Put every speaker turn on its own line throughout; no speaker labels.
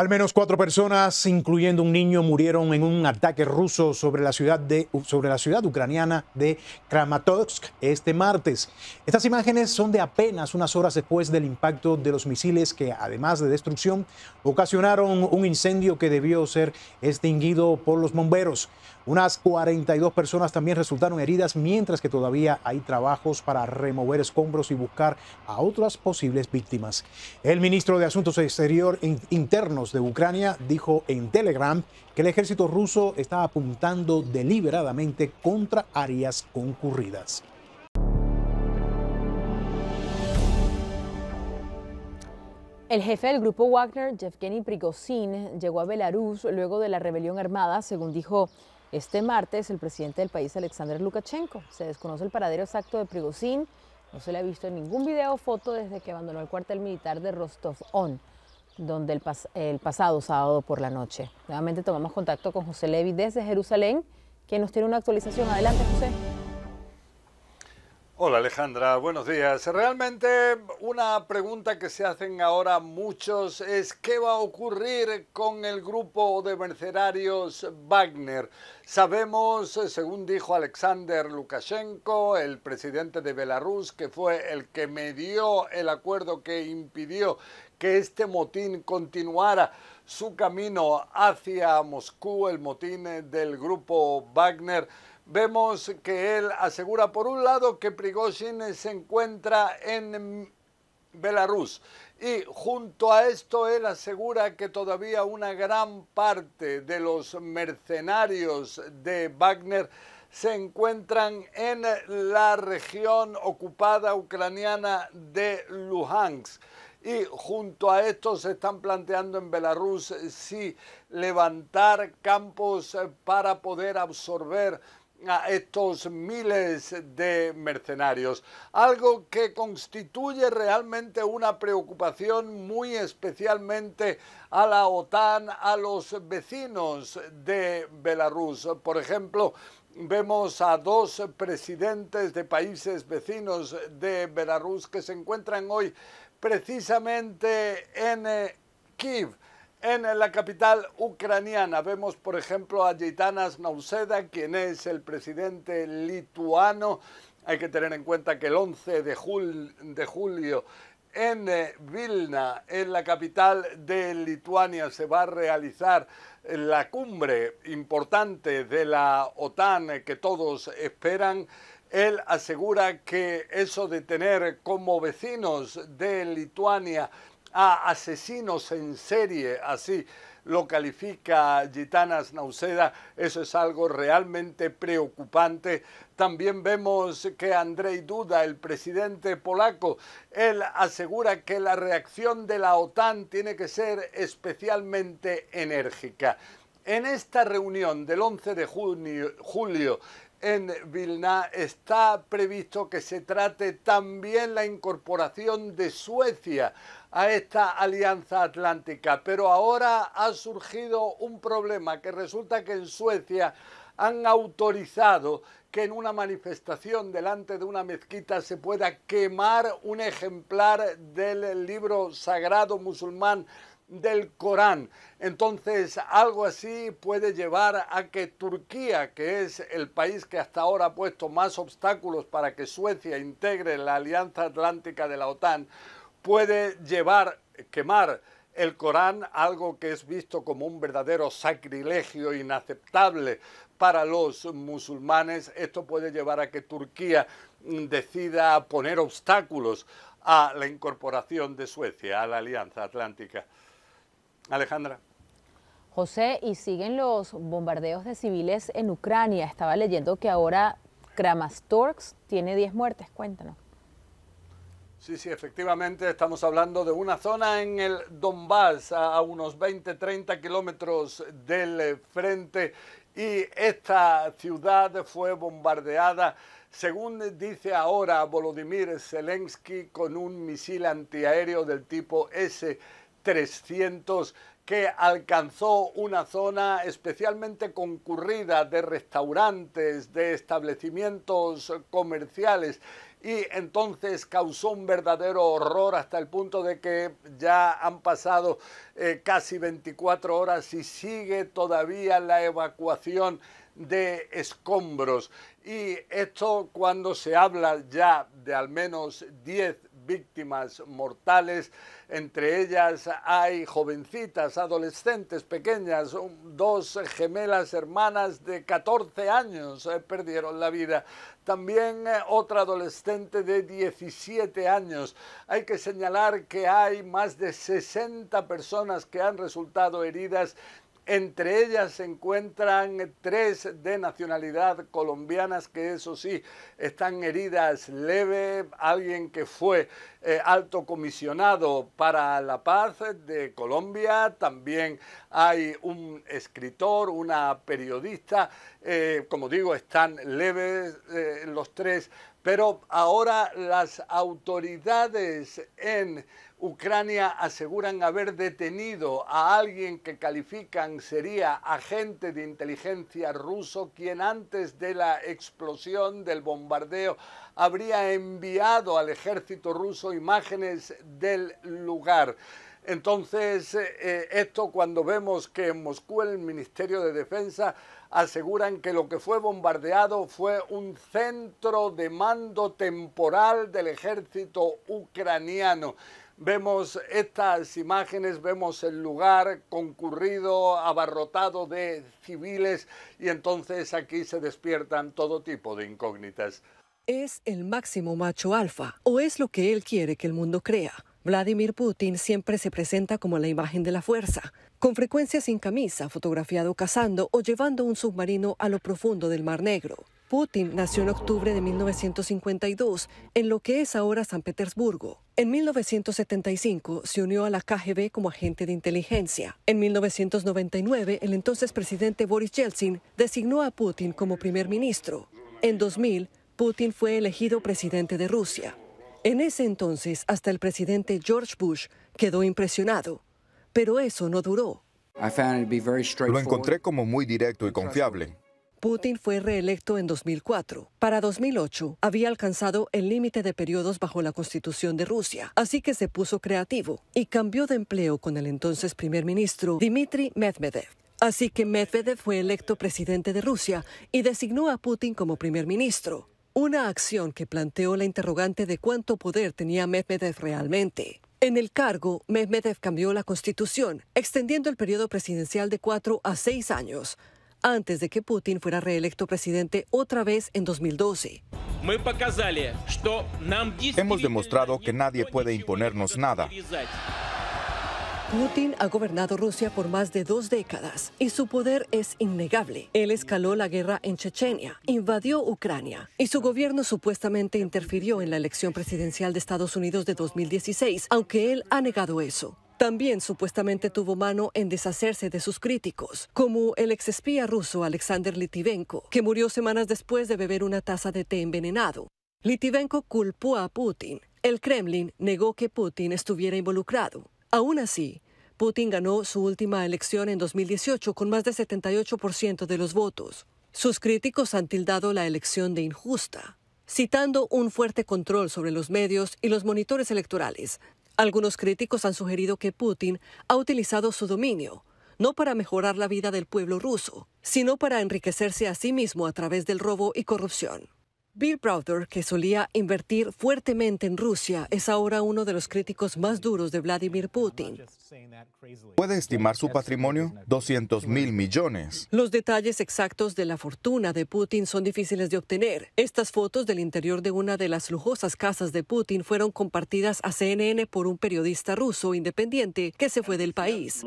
Al menos cuatro personas, incluyendo un niño, murieron en un ataque ruso sobre la ciudad, de, sobre la ciudad ucraniana de Kramatorsk este martes. Estas imágenes son de apenas unas horas después del impacto de los misiles que, además de destrucción, ocasionaron un incendio que debió ser extinguido por los bomberos. Unas 42 personas también resultaron heridas, mientras que todavía hay trabajos para remover escombros y buscar a otras posibles víctimas. El ministro de Asuntos Exterior Internos de Ucrania dijo en Telegram que el ejército ruso estaba apuntando deliberadamente contra áreas concurridas.
El jefe del grupo Wagner, Yevgeny Prigozhin, llegó a Belarus luego de la rebelión armada, según dijo este martes el presidente del país, Alexander Lukashenko. Se desconoce el paradero exacto de Prigozhin, no se le ha visto en ningún video o foto desde que abandonó el cuartel militar de Rostov-On donde el, pasado sábado por la noche. Nuevamente tomamos contacto con José Levi desde Jerusalén, ...que nos tiene una actualización. Adelante, José.
Hola Alejandra, buenos días. Realmente una pregunta que se hacen ahora muchos es qué va a ocurrir con el grupo de mercenarios Wagner. Sabemos, eh, según dijo Alexander Lukashenko, el presidente de Belarus, que fue el que me dio el acuerdo que impidió que este motín continuara su camino hacia Moscú, el motín eh, del grupo Wagner, vemos que él asegura por un lado que Prigozhin se encuentra en Belarus y junto a esto él asegura que todavía una gran parte de los mercenarios de Wagner se encuentran en la región ocupada ucraniana de Luhansk. Y junto a esto se están planteando en Belarus eh, si levantar campos eh, para poder absorber a estos miles de mercenarios, algo que constituye realmente una preocupación muy especialmente a la OTAN, a los vecinos de Belarus. Por ejemplo, vemos a dos presidentes de países vecinos de Belarus que se encuentran hoy precisamente en eh, Kiev, en eh, la capital ucraniana. Vemos, por ejemplo, a Gitanas Nauseda, quien es el presidente lituano. Hay que tener en cuenta que el 11 de, julio en eh, Vilna, en la capital de Lituania, se va a realizar la cumbre importante de la OTAN que todos esperan él asegura que eso de tener como vecinos de Lituania a asesinos en serie, así lo califica Gitanas Nauseda, eso es algo realmente preocupante. También vemos que Andrei Duda, el presidente polaco, él asegura que la reacción de la OTAN tiene que ser especialmente enérgica. En esta reunión del 11 de julio en Vilna está previsto que se trate también la incorporación de Suecia a esta alianza atlántica. Pero ahora ha surgido un problema que resulta que en Suecia han autorizado que en una manifestación delante de una mezquita se pueda quemar un ejemplar del libro sagrado musulmán del Corán. Entonces, algo así puede llevar a que Turquía, que es el país que hasta ahora ha puesto más obstáculos para que Suecia integre la Alianza Atlántica de la OTAN, puede llevar, quemar el Corán, algo que es visto como un verdadero sacrilegio inaceptable para los musulmanes. Esto puede llevar a que Turquía mm, decida poner obstáculos a la incorporación de Suecia a la Alianza Atlántica. Alejandra.
José, y siguen los bombardeos de civiles en Ucrania. Estaba leyendo que ahora Kramatorsk tiene 10 muertes, cuéntanos.
Sí, sí, efectivamente estamos hablando de una zona en el Donbass, a unos 20, 30 kilómetros del eh, frente, y esta ciudad fue bombardeada según dice ahora Volodymyr Zelensky, con un misil antiaéreo del tipo s 300 que alcanzó una zona especialmente concurrida de restaurantes, de establecimientos comerciales y entonces causó un verdadero horror hasta el punto de que ya han pasado eh, casi 24 horas y sigue todavía la evacuación de escombros. Y esto cuando se habla ya de al menos 10 víctimas mortales. Entre ellas hay jovencitas, adolescentes, pequeñas, dos gemelas hermanas de 14 años eh, perdieron la vida. También eh, otra adolescente de 17 años. Hay que señalar que hay más de 60 personas que han resultado heridas entre ellas se encuentran tres de nacionalidad colombianas que eso sí están heridas leve. Alguien que fue eh, alto comisionado para la paz de Colombia. También hay un escritor, una periodista. Eh, como digo, están leves eh, los tres. Pero ahora las autoridades en Ucrania aseguran haber detenido a alguien que califican sería agente de inteligencia ruso, quien antes de la explosión del bombardeo habría enviado al ejército ruso imágenes del lugar. Entonces, eh, esto cuando vemos que en Moscú el Ministerio de Defensa aseguran que lo que fue bombardeado fue un centro de mando temporal del ejército ucraniano. Vemos estas imágenes, vemos el lugar concurrido, abarrotado de civiles y entonces aquí se despiertan todo tipo de incógnitas.
¿Es el máximo macho alfa o es lo que él quiere que el mundo crea? Vladimir Putin siempre se presenta como la imagen de la fuerza, con frecuencia sin camisa, fotografiado cazando o llevando un submarino a lo profundo del Mar Negro. Putin nació en octubre de 1952 en lo que es ahora San Petersburgo. En 1975 se unió a la KGB como agente de inteligencia. En 1999 el entonces presidente Boris Yeltsin designó a Putin como primer ministro. En 2000 Putin fue elegido presidente de Rusia. En ese entonces hasta el presidente George Bush quedó impresionado, pero eso no duró.
Lo encontré como muy directo y confiable.
Putin fue reelecto en 2004. Para 2008 había alcanzado el límite de periodos bajo la constitución de Rusia, así que se puso creativo y cambió de empleo con el entonces primer ministro Dmitry Medvedev. Así que Medvedev fue electo presidente de Rusia y designó a Putin como primer ministro, una acción que planteó la interrogante de cuánto poder tenía Medvedev realmente. En el cargo, Medvedev cambió la constitución, extendiendo el periodo presidencial de cuatro a seis años, antes de que Putin fuera reelecto presidente otra vez en 2012.
Hemos demostrado que nadie puede imponernos nada.
Putin ha gobernado Rusia por más de dos décadas y su poder es innegable. Él escaló la guerra en Chechenia, invadió Ucrania y su gobierno supuestamente interfirió en la elección presidencial de Estados Unidos de 2016, aunque él ha negado eso también supuestamente tuvo mano en deshacerse de sus críticos, como el exespía ruso Alexander Litivenko, que murió semanas después de beber una taza de té envenenado. Litivenko culpó a Putin. El Kremlin negó que Putin estuviera involucrado. Aún así, Putin ganó su última elección en 2018 con más de 78% de los votos. Sus críticos han tildado la elección de injusta, citando un fuerte control sobre los medios y los monitores electorales, algunos críticos han sugerido que Putin ha utilizado su dominio no para mejorar la vida del pueblo ruso, sino para enriquecerse a sí mismo a través del robo y corrupción. Bill Browder, que solía invertir fuertemente en Rusia, es ahora uno de los críticos más duros de Vladimir Putin.
¿Puede estimar su patrimonio? 200 mil millones.
Los detalles exactos de la fortuna de Putin son difíciles de obtener. Estas fotos del interior de una de las lujosas casas de Putin fueron compartidas a CNN por un periodista ruso independiente que se fue del país.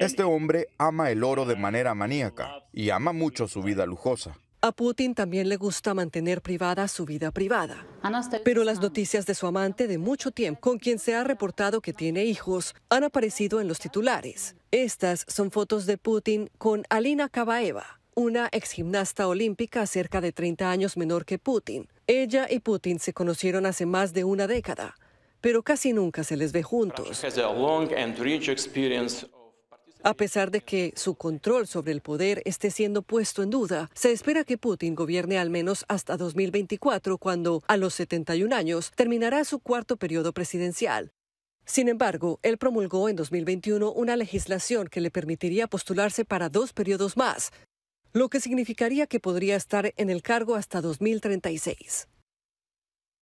Este
hombre ama el oro de manera maníaca y ama mucho su vida lujosa.
A Putin también le gusta mantener privada su vida privada. Ah, pero las noticias de su amante de mucho tiempo, con quien se ha reportado que tiene hijos, han aparecido en los titulares. Estas son fotos de Putin con Alina Kabaeva, una ex gimnasta olímpica cerca de 30 años menor que Putin. Ella y Putin se conocieron hace más de una década, pero casi nunca se les ve juntos. A pesar de que su control sobre el poder esté siendo puesto en duda, se espera que Putin gobierne al menos hasta 2024, cuando, a los 71 años, terminará su cuarto periodo presidencial. Sin embargo, él promulgó en 2021 una legislación que le permitiría postularse para dos periodos más, lo que significaría que podría estar en el cargo hasta 2036.